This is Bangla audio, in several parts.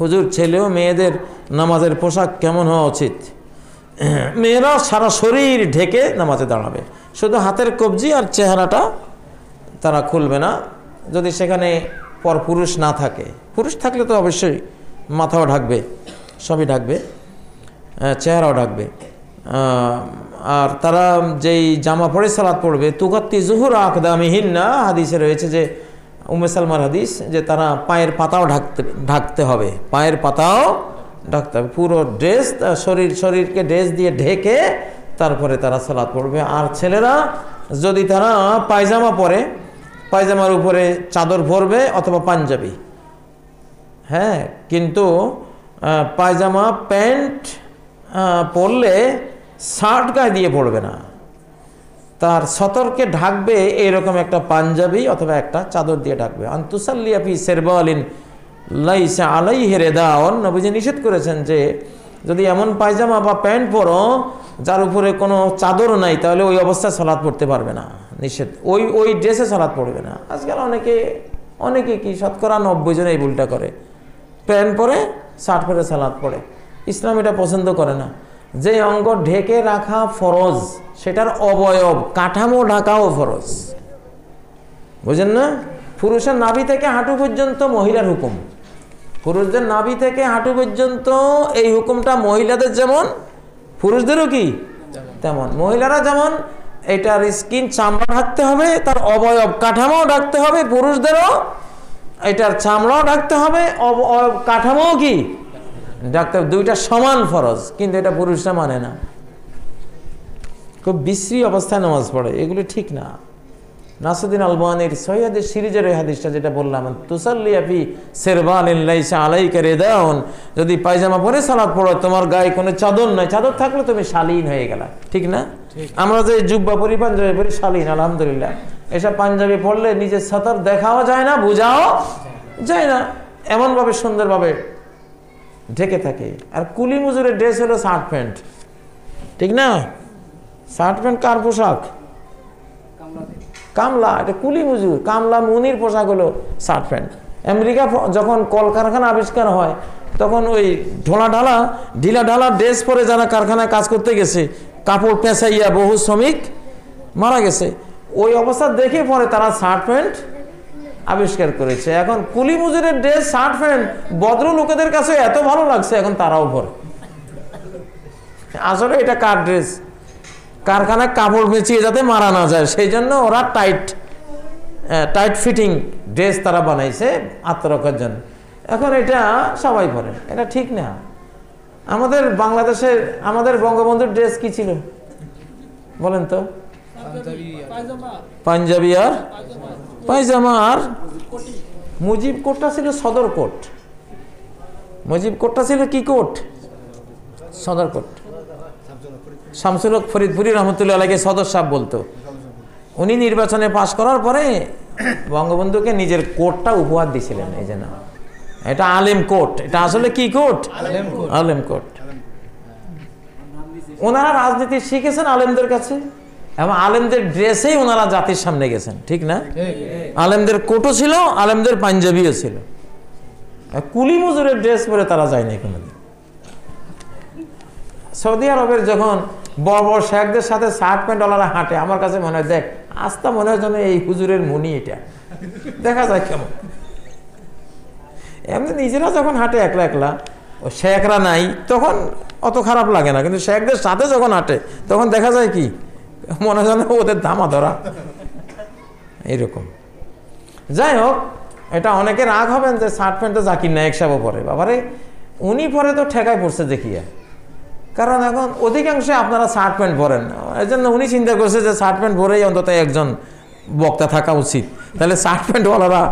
হুজুর ছেলে ও মেয়েদের নামাজের পোশাক কেমন হওয়া উচিত মেয়েরা সারা শরীর ঢেকে নামাজে দাঁড়াবে শুধু হাতের কবজি আর চেহারাটা তারা খুলবে না যদি সেখানে পর পুরুষ না থাকে পুরুষ থাকলে তো অবশ্যই মাথাও ঢাকবে সবই ঢাকবে চেহারাও ঢাকবে আর তারা যেই জামা পরে সালাদ পড়বে তুকাত্তি জুহুর আকদামিহীন না হাদিসে রয়েছে যে সালমার হাদিস যে তারা পায়ের পাতাও ঢাকতে ঢাকতে হবে পায়ের পাতাও ঢাকতে হবে পুরো ড্রেস শরীর শরীরকে ড্রেস দিয়ে ঢেকে তারপরে তারা সালাদ পড়বে আর ছেলেরা যদি তারা পায়জামা পরে পায়জামার উপরে চাদর ভরবে অথবা পাঞ্জাবি হ্যাঁ কিন্তু পায়জামা প্যান্ট পরলে শার্ট গায়ে দিয়ে পড়বে না তার সতর্কে ঢাকবে এরকম একটা পাঞ্জাবি অথবা একটা চাদর দিয়ে ঢাকবে আন্তুসাল্লিয়াফি সেরবালিন লাইসা আলাই হেরেদাওন নবীজি নিষেধ করেছেন যে যদি এমন পায়জামা বা প্যান্ট পরো যার উপরে কোনো চাদর নাই তাহলে ওই অবস্থায় সলাদ পড়তে পারবে না নিষেধ ওই ওই ড্রেসে সলাদ পড়বে না আজকাল অনেকে অনেকে কি শতকরা নব্বই জন এই ভুলটা করে প্যান্ট পরে শার্ট পরে সালাদ পরে ইসলাম এটা পছন্দ করে না যে অঙ্গ ঢেকে রাখা ফরজ সেটার অবয়ব কাঠামো ঢাকাও ফরজ বুঝেন না পুরুষের নাভি থেকে হাঁটু পর্যন্ত মহিলার হুকুম পুরুষদের নাভি থেকে হাঁটু পর্যন্ত এই হুকুমটা মহিলাদের যেমন পুরুষদেরও কি তেমন মহিলারা যেমন এটার স্কিন চামড়া ঢাকতে হবে তার অবয়ব কাঠামো ঢাকতে হবে পুরুষদেরও এটার চামড়াও ঢাকতে হবে কাঠামোও কি ডাক্তার দুইটা সমান ফরজ কিন্তু এটা পুরুষরা মানে না খুব বিশ্রী অবস্থায় নামাজ পড়ে এগুলো ঠিক না নাসুদ্দিন আলবানের সৈয়াদের সিরিজের ওই হাদিসটা যেটা বললাম তুসাল্লি আপি শেরবাল আলাইকে রেদাউন যদি পায়জামা পরে সালাদ পড়ো তোমার গায়ে কোনো চাদর নয় চাদর থাকলে তুমি শালীন হয়ে গেলা ঠিক না আমরা যে জুব্বা পরি পাঞ্জাবি পরি শালীন আলহামদুলিল্লাহ এসব পাঞ্জাবি পড়লে নিজের সাঁতার দেখাও যায় না বোঝাও যায় না এমনভাবে সুন্দরভাবে ঢেকে থাকে আর কুলি মজুরের ড্রেস হলো শার্ট প্যান্ট ঠিক না শার্ট প্যান্ট কার পোশাক কামলা এটা কুলি মজুর কামলা মুনির পোশাক হলো শার্ট প্যান্ট আমেরিকা যখন কলকারখানা আবিষ্কার হয় তখন ওই ঢোলা ঢালা ঢিলা ঢালা ড্রেস পরে যারা কারখানায় কাজ করতে গেছে কাপড় পেঁচাইয়া বহু শ্রমিক মারা গেছে ওই অবস্থা দেখে পরে তারা শার্ট প্যান্ট আবিষ্কার করেছে এখন কুলি মজুরের ড্রেস শার্ট প্যান্ট বদ্র লোকেদের কাছে এত ভালো লাগছে এখন তারাও পরে আসলে এটা কার ড্রেস কারখানায় কাপড় বেঁচিয়ে যাতে মারা না যায় সেই জন্য ওরা টাইট টাইট ফিটিং ড্রেস তারা বানাইছে আত্মরক্ষার জন্য এখন এটা সবাই পরে এটা ঠিক না আমাদের বাংলাদেশের আমাদের বঙ্গবন্ধুর ড্রেস কি ছিল বলেন তো পাঞ্জাবি আর পায়জামা আর মুজিব কোটটা ছিল সদর কোট মুজিব কোটটা ছিল কি কোট সদর কোট শামসুল হক ফরিদপুরি রহমতুল্লাহ আলাইকে সদর সাহ বলতো উনি নির্বাচনে পাশ করার পরে বঙ্গবন্ধুকে নিজের কোটটা উপহার দিয়েছিলেন এই যে না এটা আলেম কোট এটা আসলে কি কোট আলেম কোট ওনারা রাজনীতি শিখেছেন আলেমদের কাছে এবং আলেমদের ড্রেসেই ওনারা জাতির সামনে গেছেন ঠিক না আলেমদের কোটো ছিল আলেমদের পাঞ্জাবিও ছিল কুলি মজুরের ড্রেস পরে তারা যায়নি কোনোদিন সৌদি আরবের যখন বড় বড় শেখদের সাথে শার্ট প্যান্ট ওনারা হাঁটে আমার কাছে মনে হয় দেখ আস্তা মনে হয় যেন এই হুজুরের মনি এটা দেখা যায় কেমন এমনি নিজেরা যখন হাঁটে একলা একলা ও শেখরা নাই তখন অত খারাপ লাগে না কিন্তু শেখদের সাথে যখন হাঁটে তখন দেখা যায় কি মনে জানে ওদের ধামা ধরা এরকম যাই হোক এটা অনেকে রাগ হবেন যে শার্ট প্যান্ট তো জাকির নায়ক সাহেব পরে বাবারে উনি পরে তো ঠেকায় পড়ছে দেখিয়া কারণ এখন অধিকাংশে আপনারা শার্ট প্যান্ট পরেন এই জন্য উনি চিন্তা করছে যে শার্ট প্যান্ট পরেই অন্তত একজন বক্তা থাকা উচিত তাহলে শার্ট প্যান্টওয়ালারা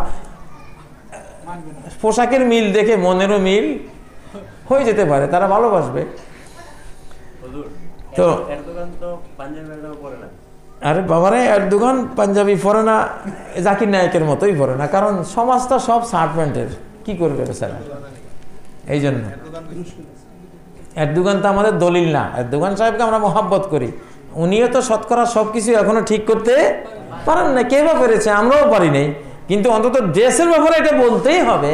পোশাকের মিল দেখে মনেরও মিল হয়ে যেতে পারে তারা ভালোবাসবে তো আরে বাবারে দোকান পাঞ্জাবি পরে না জাকির নায়কের মতোই পরে না কারণ সমাজটা সব শার্ট প্যান্টের কী করবে স্যার এই জন্য দোকান তো আমাদের দলিল না দোকান সাহেবকে আমরা মহাব্বত করি উনিও তো শতকরা সব কিছু এখনও ঠিক করতে পারেন না কে বা পেরেছে আমরাও পারি নাই কিন্তু অন্তত ড্রেসের ব্যাপারে এটা বলতেই হবে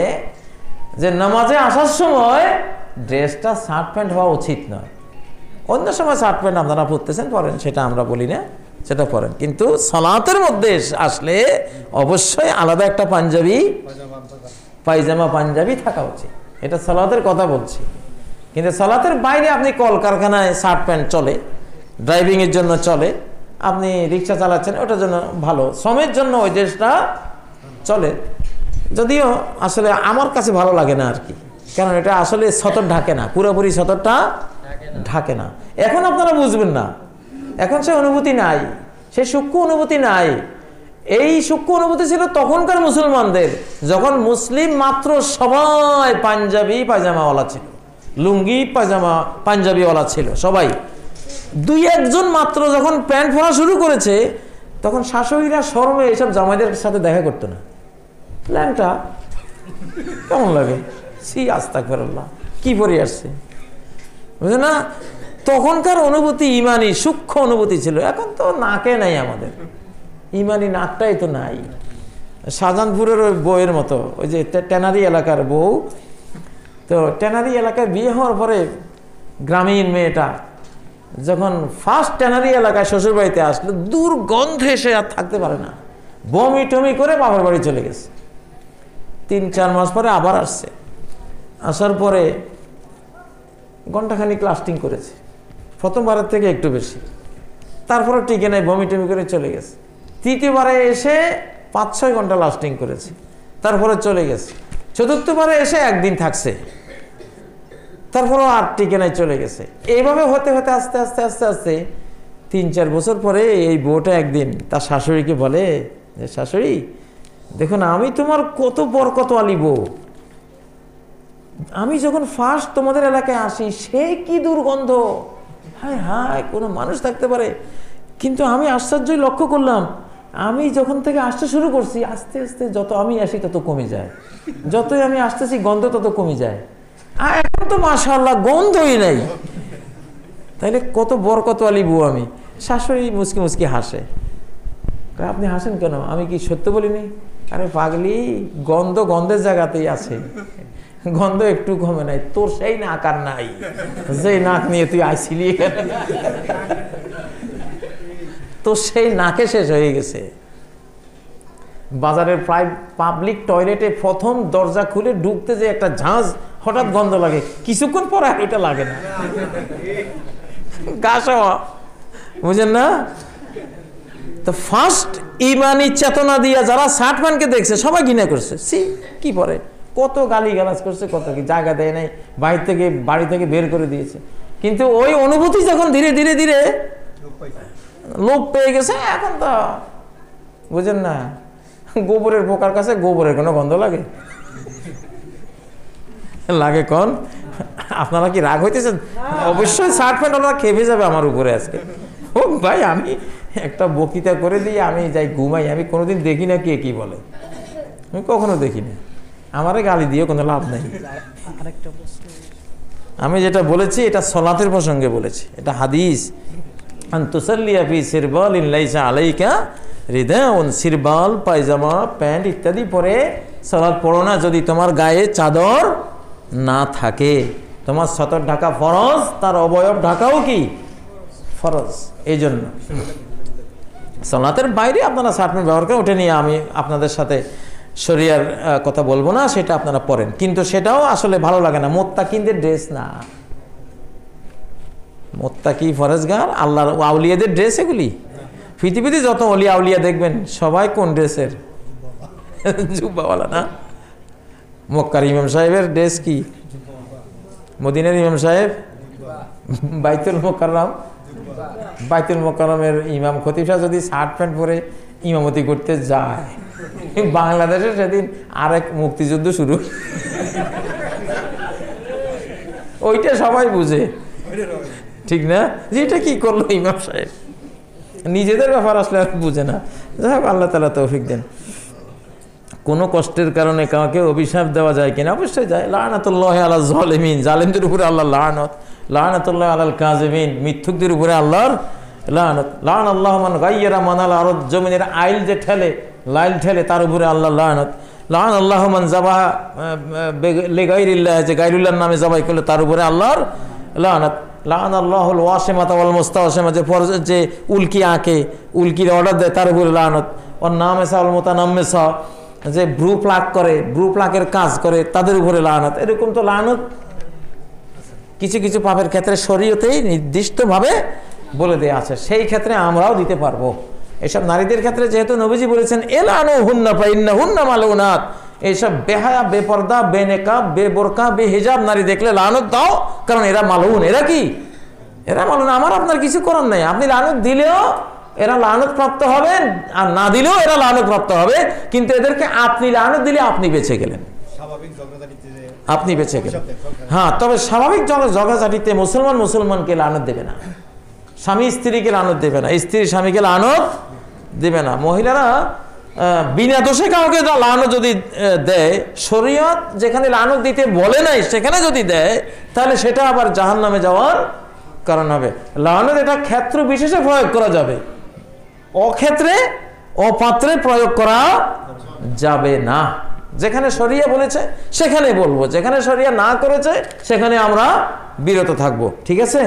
যে নামাজে আসার সময় ড্রেসটা শার্ট প্যান্ট হওয়া উচিত নয় অন্য সময় শার্ট প্যান্ট আপনারা পড়তেছেন পরেন সেটা আমরা বলি না সেটা পরেন কিন্তু সলাতের মধ্যে আসলে অবশ্যই আলাদা একটা পাঞ্জাবি পায়জামা পাঞ্জাবি থাকা উচিত এটা সলাতের কথা বলছি কিন্তু সলাতের বাইরে আপনি কলকারখানায় শার্ট প্যান্ট চলে ড্রাইভিংয়ের জন্য চলে আপনি রিক্সা চালাচ্ছেন ওটার জন্য ভালো শ্রমের জন্য ওই ড্রেসটা চলে যদিও আসলে আমার কাছে ভালো লাগে না আর কি কারণ এটা আসলে সতর ঢাকে না পুরোপুরি সতরটা ঢাকে না এখন আপনারা বুঝবেন না এখন সে অনুভূতি নাই সে সূক্ষ্ম অনুভূতি নাই এই সূক্ষ্ম অনুভূতি ছিল তখনকার মুসলমানদের যখন মুসলিম মাত্র সবাই পাঞ্জাবি পায়জামাওয়ালা ছিল লুঙ্গি পায়জামা পাঞ্জাবিওয়ালা ছিল সবাই দুই একজন মাত্র যখন প্যান্ট ফোড়া শুরু করেছে তখন শাশুড়িরা শর্মে এসব জামাইদের সাথে দেখা করতো না প্ল্যানটা কেমন লাগে সি আস্তাক ফেরল্লা কী পরে আসছে বুঝলেন না তখনকার অনুভূতি ইমানি সূক্ষ্ম অনুভূতি ছিল এখন তো নাকে নাই আমাদের ইমানি নাকটাই তো নাই শাহজাহানপুরের ওই বউয়ের মতো ওই যে ট্যানারি এলাকার বউ তো ট্যানারি এলাকায় বিয়ে হওয়ার পরে গ্রামীণ মেয়েটা যখন ফার্স্ট ট্যানারি এলাকায় শ্বশুরবাড়িতে আসলো দুর্গন্ধে সে আর থাকতে পারে না বমি টমি করে বাবার বাড়ি চলে গেছে তিন চার মাস পরে আবার আসছে আসার পরে ঘন্টাখানিক লাস্টিং করেছে প্রথমবারের থেকে একটু বেশি তারপরে টিকে নেয় বমি টমি করে চলে গেছে তৃতীয়বারে এসে পাঁচ ছয় ঘন্টা লাস্টিং করেছে তারপরে চলে গেছে চতুর্থবারে এসে একদিন থাকছে তারপরে আর টিকে নেয় চলে গেছে এইভাবে হতে হতে আস্তে আস্তে আস্তে আস্তে তিন চার বছর পরে এই বউটা একদিন তার শাশুড়িকে বলে যে শাশুড়ি দেখুন আমি তোমার কত বরকত আলি বউ আমি যখন ফার্স্ট তোমাদের এলাকায় আসি সে কি দুর্গন্ধ হায় হায় কোনো মানুষ থাকতে পারে কিন্তু আমি আশ্চর্যই লক্ষ্য করলাম আমি যখন থেকে আসতে শুরু করছি আস্তে আস্তে যত আমি আসি তত কমে যায় যতই আমি আসতেছি গন্ধ তত কমে যায় আর এখন তো মাশাল্লাহ গন্ধই নাই তাহলে কত বরকত আলি বউ আমি শাশুড়ি মুসকি মুসকি হাসে আপনি হাসেন কেন আমি কি সত্য বলিনি আরে পাগলি গন্ধ গন্ধের জায়গাতেই আছে গন্ধ একটু কমে নাই তোর সেই নাক আর নাই যে নাক নিয়ে তুই আইসিলি তোর সেই নাকে শেষ হয়ে গেছে বাজারের প্রায় পাবলিক টয়লেটে প্রথম দরজা খুলে ঢুকতে যে একটা ঝাঁজ হঠাৎ গন্ধ লাগে কিছুক্ষণ পরে আর ওইটা লাগে না গাছ বুঝেন না তো ফার্স্ট ইমানি চেতনা দিয়া যারা শার্ট দেখছে সবাই ঘিনে করছে সি কি পরে কত গালি গালাজ করছে কত কি জায়গা দেয় নাই বাড়ি থেকে বাড়ি থেকে বের করে দিয়েছে কিন্তু ওই অনুভূতি যখন ধীরে ধীরে ধীরে লোভ পেয়ে গেছে এখন তো বুঝেন না গোবরের পোকার কাছে গোবরের কোনো গন্ধ লাগে লাগে কন আপনারা কি রাগ হইতেছেন অবশ্যই শার্ট প্যান্ট আপনারা খেপে যাবে আমার উপরে আজকে ও ভাই আমি একটা বকিতা করে দিই আমি যাই ঘুমাই আমি কোনোদিন দেখি না কে কি বলে আমি কখনো দেখি না আমারে গালি দিয়ে কোনো লাভ নেই আমি যেটা বলেছি এটা সলাতের প্রসঙ্গে বলেছি এটা হাদিস আন্তসাল্লিয়াফি সিরবাল ইনলাইসা আলাইকা হৃদয়ন সিরবাল পায়জামা প্যান্ট ইত্যাদি পরে সালাদ পড়ো না যদি তোমার গায়ে চাদর না থাকে তোমার সতর ঢাকা ফরজ তার অবয়ব ঢাকাও কি ফরজ এই জন্য সলাতের বাইরে আপনারা শার্ট ব্যবহার করে ওটা নিয়ে আমি আপনাদের সাথে শরিয়ার কথা বলবো না সেটা আপনারা পড়েন কিন্তু সেটাও আসলে ভালো লাগে না মোত্তাকিনদের ড্রেস না মোত্তাকি ফরেজগার আল্লাহর আউলিয়াদের ড্রেস এগুলি পৃথিবীতে যত অলি আউলিয়া দেখবেন সবাই কোন ড্রেসের জুব্বাওয়ালা না মক্কার ইমাম সাহেবের ড্রেস কি মদিনের ইমাম সাহেব বাইতুল মোকাররাম বাইতুল মোকাররামের ইমাম খতিফা যদি শার্ট প্যান্ট পরে ইমামতি করতে যায় বাংলাদেশে সেদিন আরেক মুক্তিযুদ্ধ শুরু ওইটা সবাই বুঝে ঠিক না যেটা কি করলো ইমাম সাহেব নিজেদের ব্যাপার আসলে আর বুঝে না যাই হোক আল্লাহ তালা তৌফিক দেন কোনো কষ্টের কারণে কাউকে অভিশাপ দেওয়া যায় কিনা অবশ্যই যায় লানাতুল্লাহ আল্লাহ জলেমিন জালেমদের উপরে আল্লাহ লানত লানাতুল্লাহ আল্লাহ কাজমিন মিথ্যুকদের উপরে আল্লাহর লানত লান আল্লাহ মান গাইয়েরা মানাল আরত জমিনের আইল যে ঠেলে লাইল ঠেলে তার উপরে আল্লাহ লাহানত লাহান আল্লাহ মান লে লেগাইরিল্লাহ যে গাইরুল্লাহর নামে জবাই করলে তার উপরে আল্লাহর লাহানত লাহান আল্লাহ ওয়াসেমা তাওয়াল মোস্তা ওয়াসেমা যে পর যে উল্কি আঁকে উল্কির অর্ডার দেয় তার উপরে লাহানত ওর নাম এসা আল মোতা নাম মেসা যে ব্রু প্লাক করে ব্রু প্লাকের কাজ করে তাদের উপরে লাহানত এরকম তো লাহানত কিছু কিছু পাপের ক্ষেত্রে শরীয়তেই নির্দিষ্টভাবে বলে দেওয়া আছে সেই ক্ষেত্রে আমরাও দিতে পারবো এসব নারীদের ক্ষেত্রে যেহেতু নবীজি বলেছেন এলানো হুন্না পাইন্না হুন্না মালৌনাথ এইসব বেহায়া বেপর্দা বেনেকা বেবোরকা বেহেজাব নারী দেখলে লানত দাও কারণ এরা মালুন এরা কি এরা মালুন আমার আপনার কিছু করার নাই আপনি লানত দিলেও এরা লানত প্রাপ্ত হবে আর না দিলেও এরা লানত প্রাপ্ত হবে কিন্তু এদেরকে আপনি লানত দিলে আপনি বেঁচে গেলেন আপনি বেঁচে গেলেন হ্যাঁ তবে স্বাভাবিক জগাঝাটিতে মুসলমান মুসলমানকে লানত দেবে না স্বামী স্ত্রীকে লানত দেবে না স্ত্রী স্বামীকে লানত দেবে না মহিলারা বিনা দোষে কাউকে লানো যদি দেয় শরীয়ত যেখানে লানো দিতে বলে নাই সেখানে যদি দেয় তাহলে সেটা আবার জাহান নামে যাওয়ার কারণ হবে লানত এটা ক্ষেত্র বিশেষে প্রয়োগ করা যাবে অক্ষেত্রে অপাত্রে প্রয়োগ করা যাবে না যেখানে সরিয়া বলেছে সেখানে বলবো যেখানে সরিয়া না করেছে সেখানে আমরা বিরত থাকব ঠিক আছে